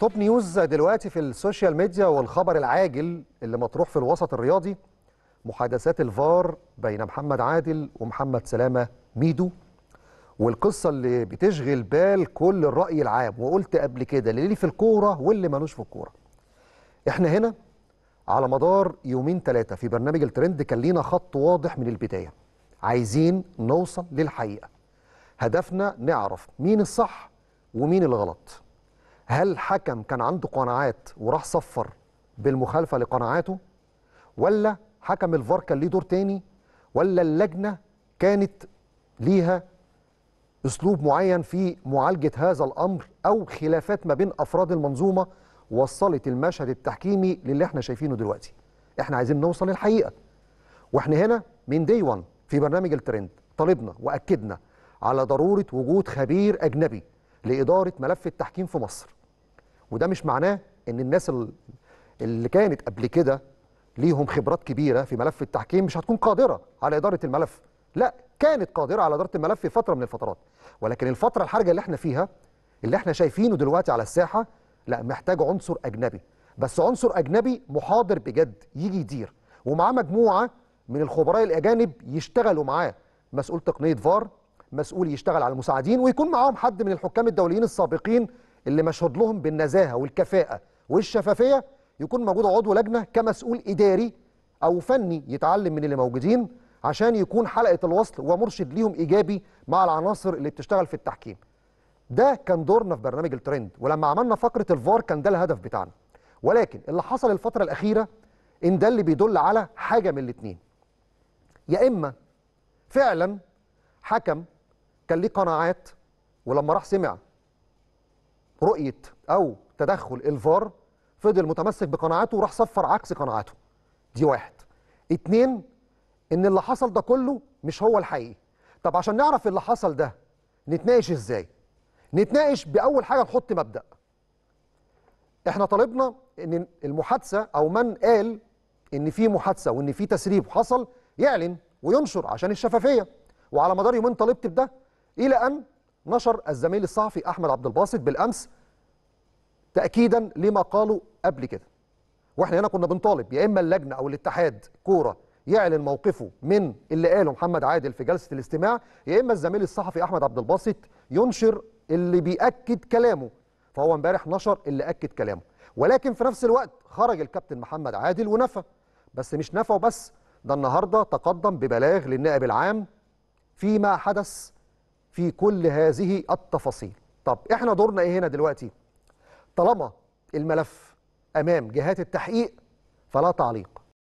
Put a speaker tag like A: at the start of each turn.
A: توب نيوز دلوقتي في السوشيال ميديا والخبر العاجل اللي مطروح في الوسط الرياضي محادثات الفار بين محمد عادل ومحمد سلامه ميدو والقصه اللي بتشغل بال كل الراي العام وقلت قبل كده اللي في الكوره واللي ملوش في الكوره. احنا هنا على مدار يومين ثلاثه في برنامج الترند كان لينا خط واضح من البدايه. عايزين نوصل للحقيقه. هدفنا نعرف مين الصح ومين الغلط. هل حكم كان عنده قناعات وراح صفر بالمخالفه لقناعاته ولا حكم الفار كان ليه دور تاني ولا اللجنه كانت ليها اسلوب معين في معالجه هذا الامر او خلافات ما بين افراد المنظومه وصلت المشهد التحكيمي للي احنا شايفينه دلوقتي احنا عايزين نوصل للحقيقه واحنا هنا من دي 1 في برنامج الترند طالبنا واكدنا على ضروره وجود خبير اجنبي لاداره ملف التحكيم في مصر وده مش معناه ان الناس اللي كانت قبل كده ليهم خبرات كبيره في ملف التحكيم مش هتكون قادره على اداره الملف لا كانت قادره على اداره الملف في فتره من الفترات ولكن الفتره الحرجه اللي احنا فيها اللي احنا شايفينه دلوقتي على الساحه لا محتاج عنصر اجنبي بس عنصر اجنبي محاضر بجد يجي يدير ومعاه مجموعه من الخبراء الاجانب يشتغلوا معاه مسؤول تقنيه فار مسؤول يشتغل على المساعدين ويكون معاهم حد من الحكام الدوليين السابقين اللي مشهود لهم بالنزاهه والكفاءه والشفافيه يكون موجود عضو لجنه كمسؤول اداري او فني يتعلم من اللي موجودين عشان يكون حلقه الوصل ومرشد ليهم ايجابي مع العناصر اللي بتشتغل في التحكيم. ده كان دورنا في برنامج الترند ولما عملنا فقره الفار كان ده الهدف بتاعنا. ولكن اللي حصل الفتره الاخيره ان ده اللي بيدل على حاجه من الاثنين. يا اما فعلا حكم كان ليه قناعات ولما راح سمع رؤيه او تدخل الفار فضل متمسك بقناعاته وراح صفر عكس قناعاته دي واحد اتنين ان اللي حصل ده كله مش هو الحقيقي طب عشان نعرف اللي حصل ده نتناقش ازاي نتناقش باول حاجه نحط مبدا احنا طالبنا ان المحادثه او من قال ان في محادثه وان في تسريب حصل يعلن وينشر عشان الشفافيه وعلى مدار يومين طالبت بده الى ان نشر الزميل الصحفي احمد عبد الباسط بالامس تاكيدا لما قالوا قبل كده واحنا هنا كنا بنطالب يا اما اللجنه او الاتحاد كوره يعلن موقفه من اللي قاله محمد عادل في جلسه الاستماع يا اما الزميل الصحفي احمد عبد الباسط ينشر اللي بياكد كلامه فهو امبارح نشر اللي اكد كلامه ولكن في نفس الوقت خرج الكابتن محمد عادل ونفى بس مش نفى وبس ده النهارده تقدم ببلاغ للنائب العام فيما حدث في كل هذه التفاصيل طب احنا دورنا ايه هنا دلوقتي طالما الملف امام جهات التحقيق فلا تعليق